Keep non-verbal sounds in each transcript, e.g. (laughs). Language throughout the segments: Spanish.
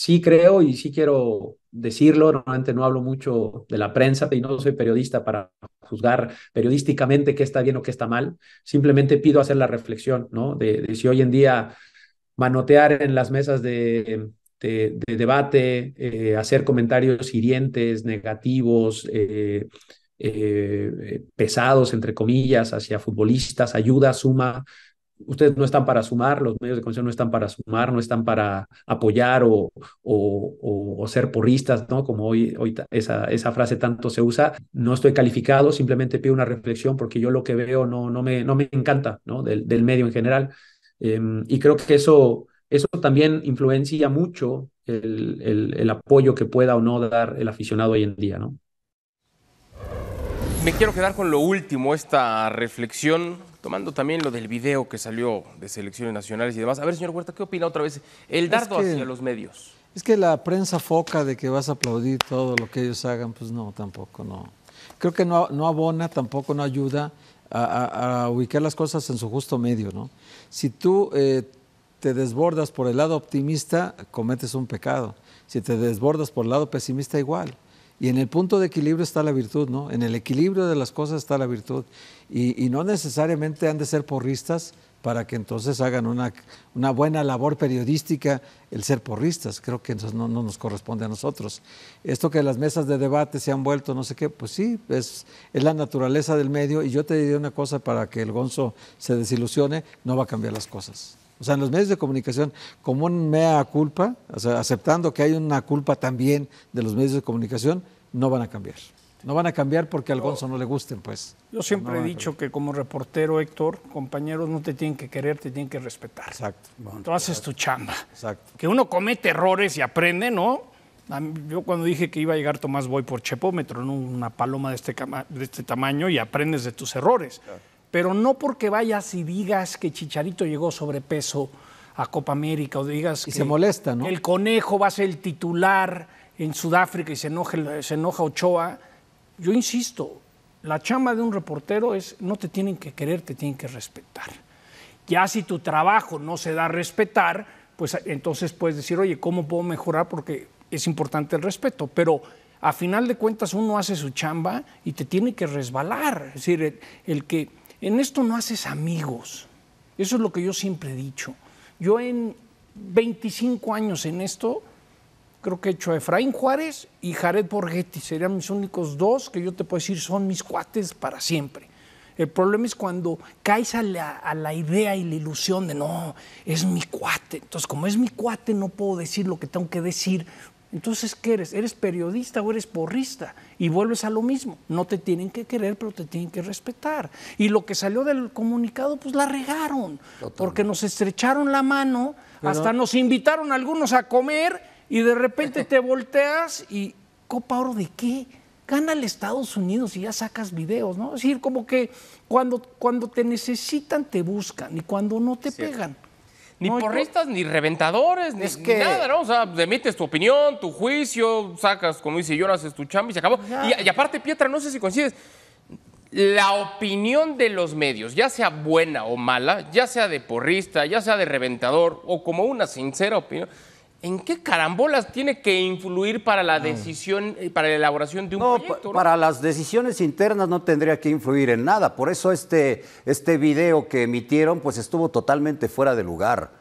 sí creo y sí quiero decirlo, normalmente no hablo mucho de la prensa y no soy periodista para juzgar periodísticamente qué está bien o qué está mal, simplemente pido hacer la reflexión, ¿no? De, si hoy en día manotear en las mesas de, debate, eh, hacer comentarios hirientes, negativos, eh, eh, pesados, entre comillas, hacia futbolistas, ayuda, suma, ustedes no están para sumar, los medios de comunicación no están para sumar, no están para apoyar o, o, o, ser porristas, ¿no? Como hoy, hoy esa, esa frase tanto se usa. No estoy calificado, simplemente pido una reflexión porque yo lo que veo no, no, me, no me encanta, ¿no? Del, del medio en general. Em, y creo que eso, eso también influencia mucho el, el, el apoyo que pueda o no dar el aficionado hoy en día, ¿no? Me quiero quedar con lo último, esta reflexión tomando también lo del video que salió de selecciones nacionales y demás. A ver, señor Huerta, ¿qué opina otra vez? El dardo hacia los medios. Es que la prensa foca de que vas a aplaudir todo lo que ellos hagan, pues no, tampoco, no. Creo que no, abona, tampoco no ayuda a, ubicar las cosas en su justo medio, ¿no? Si tú eh, te desbordas por el lado optimista, cometes un pecado. Si te desbordas por el lado pesimista, igual. Y en el punto de equilibrio está la virtud, ¿no? En el equilibrio de las cosas está la virtud. Y, no necesariamente han de ser porristas para que entonces hagan una, buena labor periodística el ser porristas. Creo que entonces no, nos corresponde a nosotros. Esto que las mesas de debate se han vuelto no sé qué, pues sí, es, es la naturaleza del medio. Y yo te diré una cosa para que el Gonzo se desilusione, no va a cambiar las cosas. O sea, en los medios de comunicación, como un mea culpa, o sea, aceptando que hay una culpa también de los medios de comunicación, no van a cambiar. No van a cambiar porque a Gonzo no le gusten, pues. Yo siempre he dicho que como reportero, Héctor, compañeros no te tienen que querer, te tienen que respetar. Exacto. Tú haces tu chamba. Exacto. Que uno comete errores y aprende, ¿no? Yo cuando dije que iba a llegar Tomás Boy por Chepo, me tronó una paloma de este, de este tamaño y aprendes de tus errores pero no porque vayas y digas que Chicharito llegó sobrepeso a Copa América o digas que se molesta, el conejo va a ser el titular en Sudáfrica y se enoja, se enoja Ochoa. Yo insisto, la chamba de un reportero es no te tienen que querer, te tienen que respetar. Ya si tu trabajo no se da a respetar, pues entonces puedes decir, oye, ¿cómo puedo mejorar? Porque es importante el respeto, pero a final de cuentas uno hace su chamba y te tiene que resbalar. Es decir, el que en esto no haces amigos. Eso es lo que yo siempre he dicho. Yo en 25 años en esto, creo que he hecho a Efraín Juárez y Jared Borgetti, Serían mis únicos dos que yo te puedo decir son mis cuates para siempre. El problema es cuando caes a la, a la, idea y la ilusión de no, es mi cuate. Entonces, como es mi cuate, no puedo decir lo que tengo que decir entonces, ¿qué eres? ¿Eres periodista o eres porrista? Y vuelves a lo mismo. No te tienen que querer, pero te tienen que respetar. Y lo que salió del comunicado, pues la regaron, porque nos estrecharon la mano, hasta nos invitaron algunos a comer y de repente te (laughs) volteas y Copa Oro de qué? Gana el Estados Unidos y ya sacas videos, ¿no? Es decir, como que cuando, cuando te necesitan te buscan y cuando no te pegan ni porristas, ni reventadores, ni, que... nada, ¿no? O sea, pues, emites tu opinión, tu juicio, sacas, como dice yo, haces tu chamba y se acabó. y, aparte, Pietra, no sé si coincides, la opinión de los medios, ya sea buena o mala, ya sea de porrista, ya sea de reventador, o como una sincera opinión, ¿En qué carambolas tiene que influir para la mm. decisión, eh, para la elaboración de un proyecto? Para las decisiones internas no tendría que influir en nada. Por eso este, este video que emitieron, pues estuvo totalmente fuera de lugar.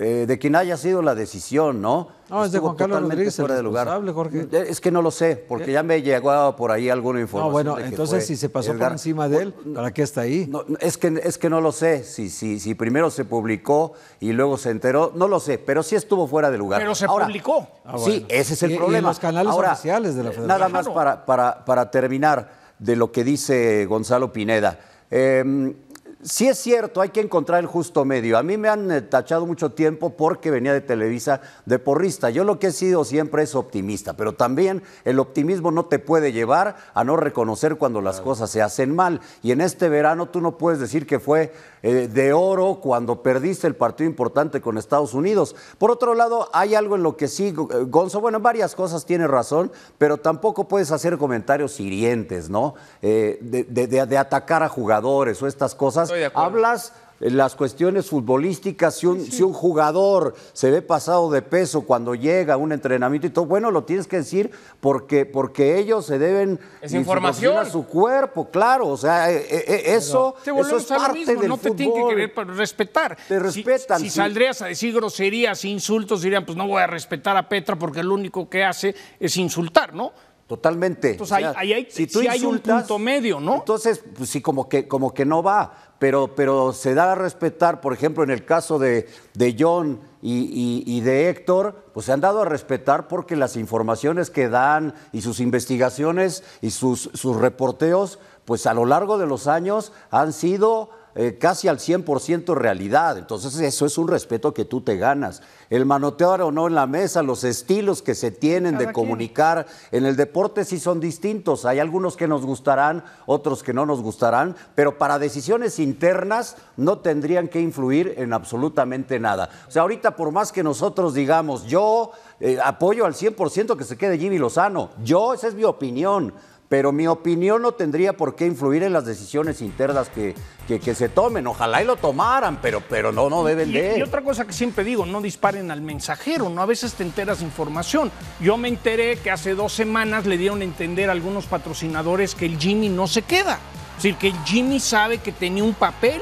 Eh, de quien haya sido la decisión, ¿no? No, es de Juan Carlos Rodríguez, fuera de lugar. Jorge. Eh, es que no lo sé, porque eh. ya me llegó por ahí alguna información. No, bueno, entonces si se pasó por encima de él, ¿para qué está ahí? es, que, es que no lo sé, si, si, si primero se publicó y luego se enteró, no lo sé, pero sí estuvo fuera de lugar. Pero se publicó. Sí, ah, ese es el problema. los canales oficiales de la Federación. Nada más para, para, para terminar de lo que dice Gonzalo Pineda. Em, Sí es cierto, hay que encontrar el justo medio. A mí me han eh, tachado mucho tiempo porque venía de Televisa de porrista. Yo lo que he sido siempre es optimista, pero también el optimismo no te puede llevar a no reconocer cuando las cosas se hacen mal. Y en este verano tú no puedes decir que fue eh, de oro cuando perdiste el partido importante con Estados Unidos. Por otro lado, hay algo en lo que sí, eh, Gonzo, bueno, varias cosas tiene razón, pero tampoco puedes hacer comentarios hirientes, ¿no? de atacar a jugadores o estas cosas hablas, las cuestiones futbolísticas, si un, jugador se ve pasado de peso cuando llega a un entrenamiento y todo, bueno, lo tienes que decir porque, porque ellos se deben es información a su cuerpo, claro, o sea, eh, eh, eh, eso, eso es parte mismo, del no te tienen que respetar. Te respetan. Si, saldrías a decir groserías, insultos, dirían, pues no voy a respetar a Petra porque lo único que hace es insultar, ¿no? Totalmente. Entonces, hay, si hay un punto medio, ¿no? Entonces, pues, sí, como que, como que no va, pero, pero se da a respetar, por ejemplo, en el caso de, de John y, de Héctor, pues se han dado a respetar porque las informaciones que dan y sus investigaciones y sus, sus reporteos, pues a lo largo de los años han sido eh, casi al 100% realidad. Entonces eso es un respeto que tú te ganas. El manotear o no en la mesa, los estilos que se tienen de comunicar en el deporte sí son distintos. Hay algunos que nos gustarán, otros que no nos gustarán, pero para decisiones internas no tendrían que influir en absolutamente nada. O sea, ahorita por más que nosotros digamos, yo eh, apoyo al 100% que se quede Jimmy Lozano, yo, esa es mi opinión pero mi opinión no tendría por qué influir en las decisiones internas que, que, se tomen. Ojalá y lo tomaran, pero, pero no, no deben de. Y otra cosa que siempre digo, no disparen al mensajero, ¿no? A veces te enteras información. Yo me enteré que hace dos semanas le dieron a entender a algunos patrocinadores que el Jimmy no se queda. Es decir, que el Jimmy sabe que tenía un papel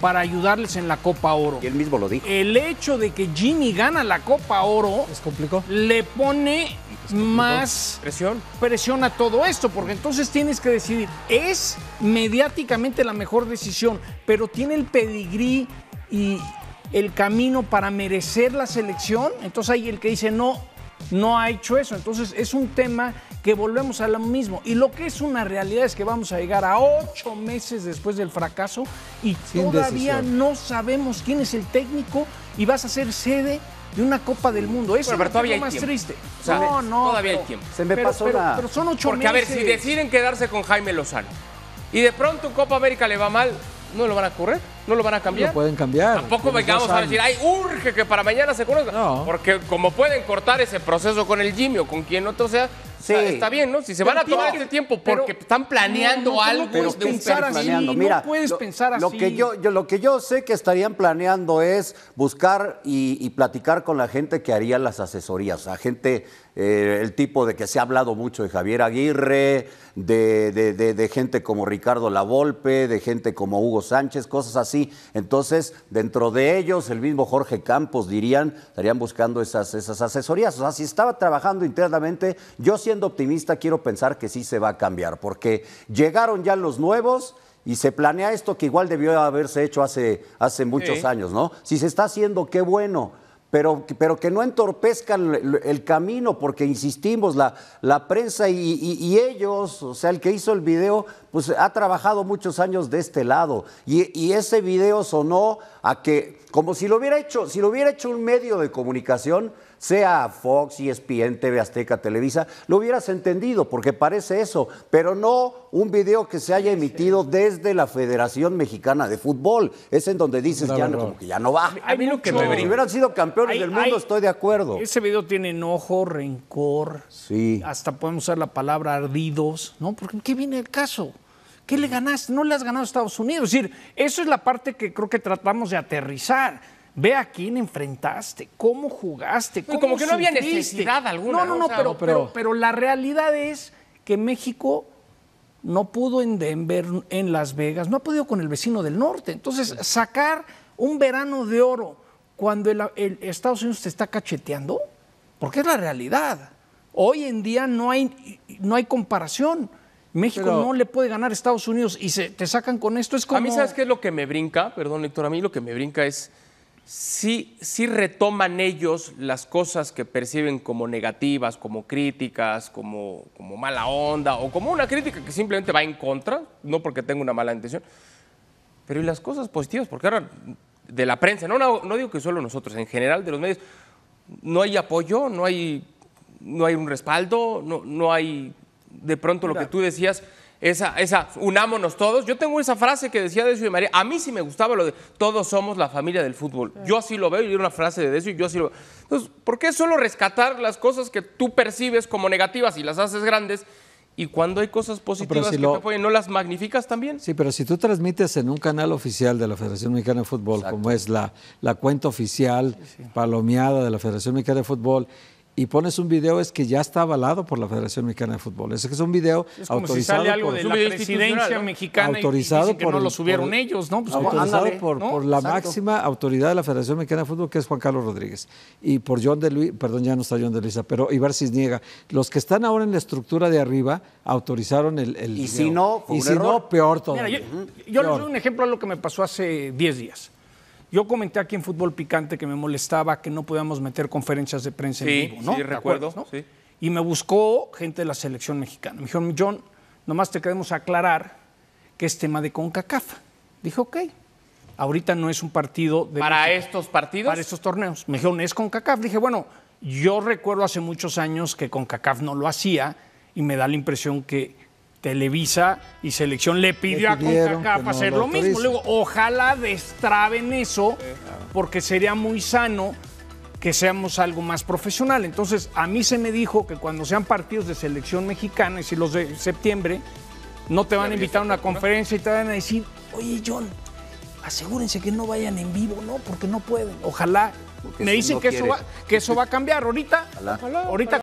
para ayudarles en la Copa Oro. Y él mismo lo dijo. El hecho de que Jimmy gana la Copa Oro. ¿Es complicado. Le pone más presión. presiona a todo esto, porque entonces tienes que decidir, es mediáticamente la mejor decisión, pero tiene el pedigrí y el camino para merecer la selección, entonces hay el que dice no, no ha hecho eso, entonces es un tema que volvemos a lo mismo. Y lo que es una realidad es que vamos a llegar a ocho meses después del fracaso y todavía no sabemos quién es el técnico y vas a ser sede de una Copa del Mundo. Eso es lo más triste. no, no. Todavía hay tiempo. Se me pasó la... pero son ocho Porque, a ver, si deciden quedarse con Jaime Lozano y de pronto Copa América le va mal, no lo van a correr, no lo van a cambiar. No pueden cambiar. Tampoco vengamos a decir, ay, urge que para mañana se conozca. No. Porque como pueden cortar ese proceso con el Jimmy o con quien otro sea, Sí. Está, bien, ¿no? Si se van a tomar este tiempo porque están planeando algo, pensar así, Mira, no puedes pensar así. Lo que yo, lo que yo sé que estarían planeando es buscar y, platicar con la gente que haría las asesorías, a gente eh, el tipo de que se ha hablado mucho de Javier Aguirre, de, gente como Ricardo Lavolpe, de gente como Hugo Sánchez, cosas así. Entonces, dentro de ellos, el mismo Jorge Campos dirían, estarían buscando esas, esas asesorías. O sea, si estaba trabajando internamente, yo siendo optimista quiero pensar que sí se va a cambiar, porque llegaron ya los nuevos y se planea esto que igual debió haberse hecho hace, hace muchos años, ¿no? Si se está haciendo, qué bueno pero, que no entorpezcan el, camino, porque insistimos, la, prensa y, ellos, o sea, el que hizo el video, pues ha trabajado muchos años de este lado. Y, y ese video sonó a que, como si lo hubiera hecho, si lo hubiera hecho un medio de comunicación, sea Fox, ESPN, TV Azteca, Televisa, lo hubieras entendido porque parece eso, pero no un video que se haya emitido desde la Federación Mexicana de Fútbol. Es en donde dices, ya no, que ya no va. A mí lo que me Si hubieran sido campeones del mundo, estoy de acuerdo. Ese video tiene enojo, rencor. Sí. Hasta podemos usar la palabra ardidos, ¿no? Porque ¿qué viene el caso? ¿Qué le ganaste? No le has ganado a Estados Unidos. Es decir, eso es la parte que creo que tratamos de aterrizar Ve a quién enfrentaste, cómo jugaste, cómo Como que no había necesidad alguna. No, no, no, pero, pero, la realidad es que México no pudo en Denver, en Las Vegas, no ha podido con el vecino del norte. Entonces, sacar un verano de oro cuando el, Estados Unidos te está cacheteando, porque es la realidad. Hoy en día no hay, no hay comparación. México no le puede ganar a Estados Unidos y se te sacan con esto. A mí, ¿sabes qué es lo que me brinca? Perdón, Héctor, a mí lo que me brinca es sí, retoman ellos las cosas que perciben como negativas, como críticas, como, mala onda o como una crítica que simplemente va en contra, no porque tenga una mala intención. Pero y las cosas positivas, porque ahora de la prensa, no, digo que solo nosotros, en general de los medios, no hay apoyo, no hay, un respaldo, no hay de pronto lo que tú decías esa, esa, unámonos todos. Yo tengo esa frase que decía Decio y María. A mí sí me gustaba lo de todos somos la familia del fútbol. Yo así lo veo y era una frase de Decio y yo así lo veo. Entonces, ¿por qué solo rescatar las cosas que tú percibes como negativas y las haces grandes? Y cuando hay cosas positivas que te apoyen, ¿no las magnificas también? Sí, pero si tú transmites en un canal oficial de la Federación Mexicana de Fútbol, como es la, cuenta oficial palomeada de la Federación Mexicana de Fútbol, y pones un video es que ya está avalado por la Federación Mexicana de Fútbol. Es que es un video es autorizado sale algo por, de la mexicana autorizado que no lo subieron ellos, ¿no? Pues por, la máxima autoridad de la Federación Mexicana de Fútbol que es Juan Carlos Rodríguez y por John de Luis, perdón, ya no está John de Luisa, pero Ibarcis niega. Los que están ahora en la estructura de arriba autorizaron el, y si no, y si no peor todavía. Mira, yo, les doy un ejemplo de lo que me pasó hace 10 días. Yo comenté aquí en Fútbol Picante que me molestaba que no podíamos meter conferencias de prensa en vivo, ¿no? Sí, recuerdo. Y me buscó gente de la selección mexicana. Me dijeron, John, nomás te queremos aclarar que es tema de CONCACAF. Dije, ok. Ahorita no es un partido de. ¿Para estos partidos? Para estos torneos. Me dijeron, es CONCACAF. Dije, bueno, yo recuerdo hace muchos años que CONCACAF no lo hacía y me da la impresión que Televisa y Selección le pidió a CONCACAF hacer lo, mismo. Luego, ojalá destraben eso, porque sería muy sano que seamos algo más profesional. Entonces, a mí se me dijo que cuando sean partidos de selección mexicana, y si los de septiembre, no te van a invitar a una conferencia y te van a decir, oye John, asegúrense que no vayan en vivo, ¿no? Porque no pueden. Ojalá. me dicen que, eso va, que eso va a cambiar. Ahorita, ahorita.